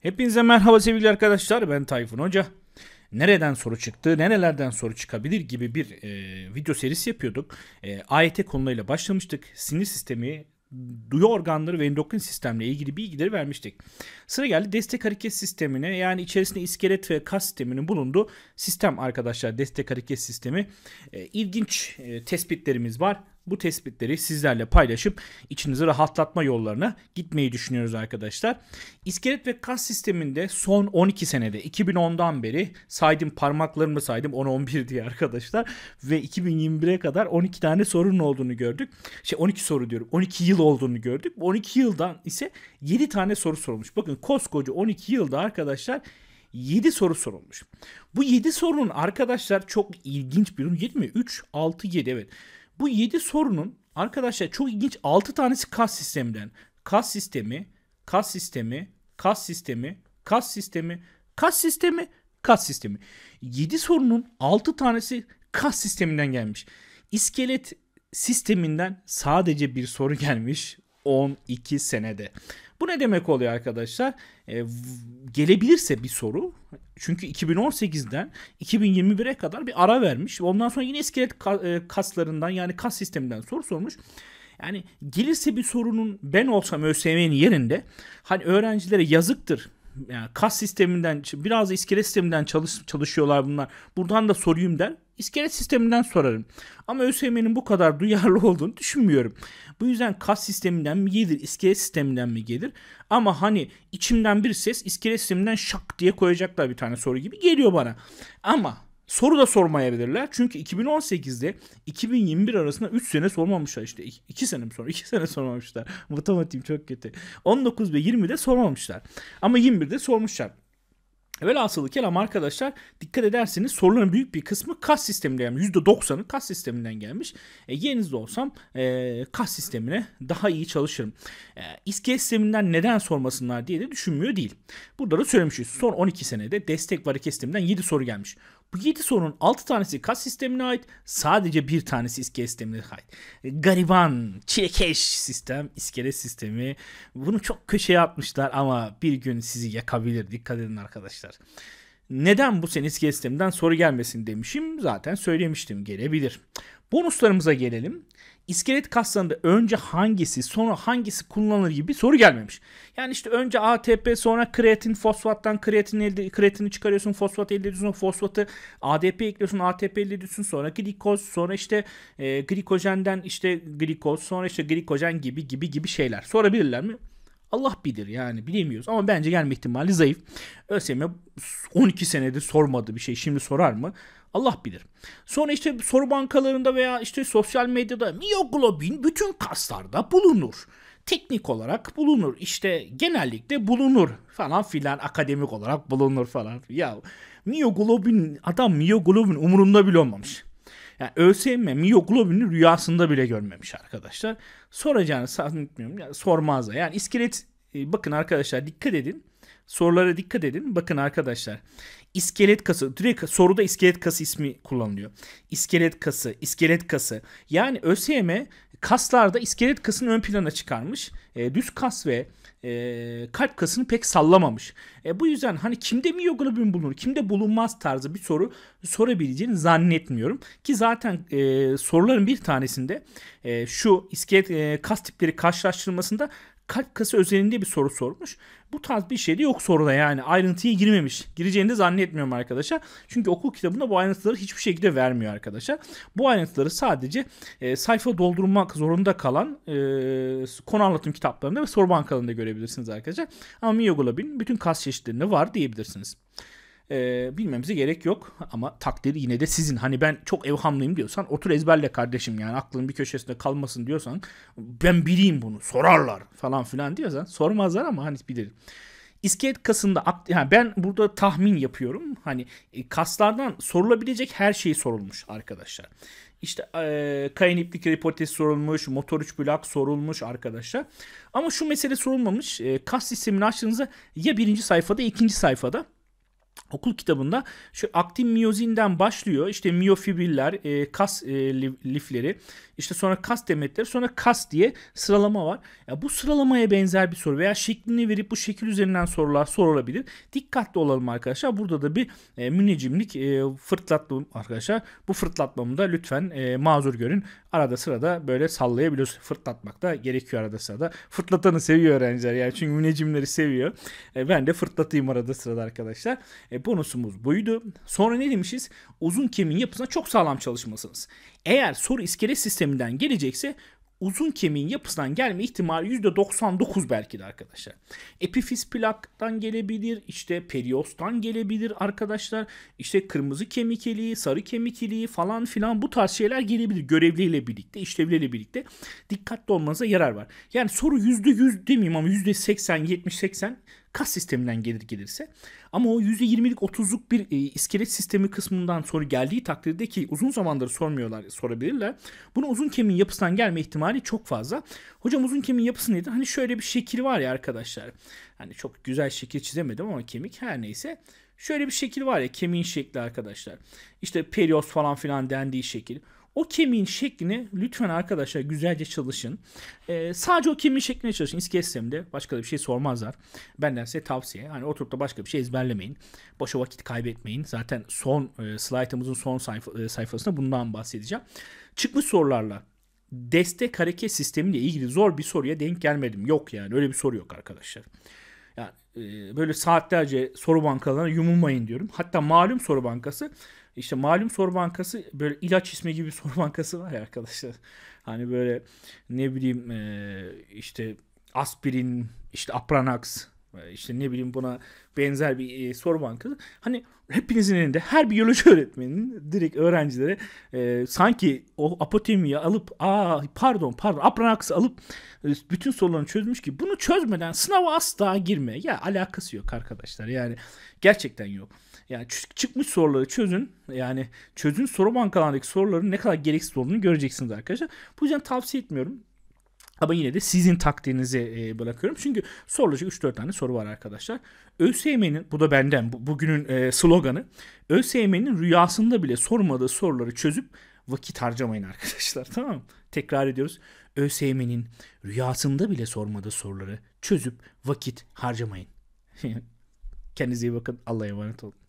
Hepinize merhaba sevgili arkadaşlar ben Tayfun Hoca. Nereden soru çıktı, nerelerden soru çıkabilir gibi bir e, video serisi yapıyorduk. E, AYT e konularıyla başlamıştık. Sinir sistemi, duyu organları ve endokrin sistemle ilgili bilgileri vermiştik. Sıra geldi destek hareket sistemine yani içerisinde iskelet ve kas sisteminin bulunduğu sistem arkadaşlar destek hareket sistemi. E, ilginç e, tespitlerimiz var bu tespitleri sizlerle paylaşıp içinizi rahatlatma yollarına gitmeyi düşünüyoruz arkadaşlar. İskelet ve kas sisteminde son 12 senede 2010'dan beri saydım parmaklarımı saydım 10-11 diye arkadaşlar ve 2021'e kadar 12 tane sorun olduğunu gördük. Şey 12 soru diyorum 12 yıl olduğunu gördük. 12 yıldan ise 7 tane soru sorulmuş. Bakın koskoca 12 yılda arkadaşlar 7 soru sorulmuş. Bu 7 sorunun arkadaşlar çok ilginç bir durum. 7 mi? 3, 6, 7 evet. Bu 7 sorunun arkadaşlar çok ilginç 6 tanesi kas sisteminden. Kas sistemi, kas sistemi, kas sistemi, kas sistemi, kas sistemi, kas sistemi. 7 sorunun 6 tanesi kas sisteminden gelmiş. İskelet sisteminden sadece bir soru gelmiş. 12 senede. Bu ne demek oluyor arkadaşlar? Ee, gelebilirse bir soru. Çünkü 2018'den 2021'e kadar bir ara vermiş. Ondan sonra yine iskelet e, kaslarından yani kas sisteminden soru sormuş. Yani gelirse bir sorunun ben olsam ÖSYM'nin yerinde hani öğrencilere yazıktır yani kas sisteminden biraz iskelet sisteminden çalış, çalışıyorlar bunlar. Buradan da sorayım der. İskelet sisteminden sorarım. Ama ÖSYM'nin bu kadar duyarlı olduğunu düşünmüyorum. Bu yüzden kas sisteminden mi gelir, iskelet sisteminden mi gelir? Ama hani içimden bir ses iskelet sisteminden şak diye koyacaklar bir tane soru gibi geliyor bana. Ama Soru da sormayabilirler. Çünkü 2018'de 2021 arasında 3 sene sormamışlar işte. 2 sene mi sonra? 2 sene sormamışlar. Matematiğim çok kötü. 19 ve 20'de sormamışlar. Ama 21'de sormuşlar. Velhasılı kelam arkadaşlar dikkat ederseniz soruların büyük bir kısmı kas sisteminden yani %90'ı kas sisteminden gelmiş. E, yerinizde olsam e, kas sistemine daha iyi çalışırım. E, iskelet sisteminden neden sormasınlar diye de düşünmüyor değil. Burada da söylemişiz. Son 12 senede destek var sisteminden 7 soru gelmiş. Bu 7 sorunun 6 tanesi kas sistemine ait. Sadece bir tanesi iskelet sistemine ait. E, gariban, çilekeş sistem, iskelet sistemi. Bunu çok köşeye atmışlar ama bir gün sizi yakabilir. Dikkat edin arkadaşlar arkadaşlar. Neden bu senis sistemden soru gelmesin demişim zaten söylemiştim gelebilir. Bonuslarımıza gelelim. İskelet kaslarında önce hangisi sonra hangisi kullanılır gibi bir soru gelmemiş. Yani işte önce ATP sonra kreatin fosfattan kreatin elde, kreatini çıkarıyorsun fosfat elde ediyorsun fosfatı ADP ekliyorsun ATP elde ediyorsun sonra glikoz sonra işte e, glikojenden işte glikoz sonra işte glikojen gibi gibi gibi şeyler sorabilirler mi? Allah bilir yani bilemiyoruz ama bence gelme ihtimali zayıf. ÖSYM 12 senede sormadı bir şey şimdi sorar mı? Allah bilir. Sonra işte soru bankalarında veya işte sosyal medyada miyoglobin bütün kaslarda bulunur. Teknik olarak bulunur. işte genellikle bulunur falan filan akademik olarak bulunur falan. Ya miyoglobin adam miyoglobin umurunda bile olmamış. Yani ÖSYM miyoglobini rüyasında bile görmemiş arkadaşlar. Soracağını sanmıyorum. Yani sormaz da. Yani iskelet e, bakın arkadaşlar dikkat edin. Sorulara dikkat edin. Bakın arkadaşlar. İskelet kası. Direkt soruda iskelet kası ismi kullanılıyor. İskelet kası, iskelet kası. Yani ÖSYM kaslarda iskelet kasını ön plana çıkarmış. E, düz kas ve e, kalp kasını pek sallamamış. E, bu yüzden hani kimde miyoglobin bulunur, kimde bulunmaz tarzı bir soru sorabileceğini zannetmiyorum. Ki zaten e, soruların bir tanesinde e, şu iskelet e, kas tipleri karşılaştırmasında kalp kası özelinde bir soru sormuş. Bu tarz bir şey de yok soruda yani. Ayrıntıya girmemiş. Gireceğini de zannetmiyorum arkadaşlar. Çünkü okul kitabında bu ayrıntıları hiçbir şekilde vermiyor arkadaşlar. Bu ayrıntıları sadece e, sayfa doldurmak zorunda kalan e, konu anlatım kitaplarında ve soru bankalarında görebilirsiniz arkadaşlar. Ama Mioglobin bütün kas çeşitlerinde var diyebilirsiniz e, bilmemize gerek yok ama takdir yine de sizin. Hani ben çok evhamlıyım diyorsan otur ezberle kardeşim yani aklın bir köşesinde kalmasın diyorsan ben bileyim bunu sorarlar falan filan diyorsan sormazlar ama hani bilirim. İskelet kasında yani ben burada tahmin yapıyorum. Hani e, kaslardan sorulabilecek her şey sorulmuş arkadaşlar. İşte e, kayın iplik hipotezi sorulmuş, motor üç blok sorulmuş arkadaşlar. Ama şu mesele sorulmamış. E, kas sistemini açtığınızda ya birinci sayfada ikinci sayfada okul kitabında şu aktin miyozinden başlıyor. İşte miyofibiller, e, kas e, lifleri, işte sonra kas demetleri, sonra kas diye sıralama var. Ya bu sıralamaya benzer bir soru veya şeklini verip bu şekil üzerinden sorular sorulabilir. Dikkatli olalım arkadaşlar. Burada da bir e, müneccimlik e, fırtlattım arkadaşlar. Bu fırtlatmamı da lütfen e, mazur görün. Arada sırada böyle sallayabiliyoruz. Fırtlatmak da gerekiyor arada sırada. Fırtlatanı seviyor öğrenciler yani çünkü müneccimleri seviyor. E, ben de fırtlatayım arada sırada arkadaşlar. E, e, bonusumuz buydu. Sonra ne demişiz? Uzun kemiğin yapısına çok sağlam çalışmalısınız. Eğer soru iskelet sisteminden gelecekse uzun kemiğin yapısından gelme ihtimali %99 belki de arkadaşlar. Epifiz plaktan gelebilir, işte periostan gelebilir arkadaşlar. İşte kırmızı kemik iliği, sarı kemik iliği falan filan bu tarz şeyler gelebilir. Görevliyle birlikte, işlevliyle birlikte dikkatli olmanıza yarar var. Yani soru %100 demeyeyim ama %80, 70, 80 kas sisteminden gelir gelirse. Ama o %20'lik 30'luk bir e, iskelet sistemi kısmından sonra geldiği takdirde ki uzun zamandır sormuyorlar sorabilirler. Bunu uzun kemiğin yapısından gelme ihtimali çok fazla. Hocam uzun kemiğin yapısı nedir? Hani şöyle bir şekil var ya arkadaşlar. Hani çok güzel şekil çizemedim ama kemik her neyse. Şöyle bir şekil var ya kemiğin şekli arkadaşlar. İşte perios falan filan dendiği şekil. O kemiğin şeklini lütfen arkadaşlar güzelce çalışın. Ee, sadece o kemiğin şeklini çalışın. İskelet sisteminde başka da bir şey sormazlar. Benden size tavsiye. Hani oturup da başka bir şey ezberlemeyin. Boşa vakit kaybetmeyin. Zaten son e, slaytımızın son sayfa, e, sayfasında bundan bahsedeceğim. Çıkmış sorularla destek hareket sistemiyle ilgili zor bir soruya denk gelmedim. Yok yani öyle bir soru yok arkadaşlar. Yani e, böyle saatlerce soru bankalarına yumulmayın diyorum. Hatta malum soru bankası işte malum soru bankası böyle ilaç ismi gibi bir soru bankası var ya arkadaşlar. Hani böyle ne bileyim işte aspirin, işte apranax, ee, işte ne bileyim buna benzer bir e, soru bankası. Hani hepinizin elinde her biyoloji öğretmeninin direkt öğrencilere e, sanki o apotemiyi alıp aa pardon pardon apranaks'ı alıp e, bütün sorularını çözmüş ki bunu çözmeden sınava asla girme. Ya alakası yok arkadaşlar yani gerçekten yok. Yani çıkmış soruları çözün. Yani çözün soru bankalarındaki soruların ne kadar gereksiz olduğunu göreceksiniz arkadaşlar. Bu yüzden tavsiye etmiyorum. Ama yine de sizin takdirinize bırakıyorum. Çünkü sorulacak 3-4 tane soru var arkadaşlar. ÖSYM'nin, bu da benden bu, bugünün e, sloganı. ÖSYM'nin rüyasında bile sormadığı soruları çözüp vakit harcamayın arkadaşlar tamam mı? Tekrar ediyoruz. ÖSYM'nin rüyasında bile sormadığı soruları çözüp vakit harcamayın. Kendinize iyi bakın. Allah'a emanet olun.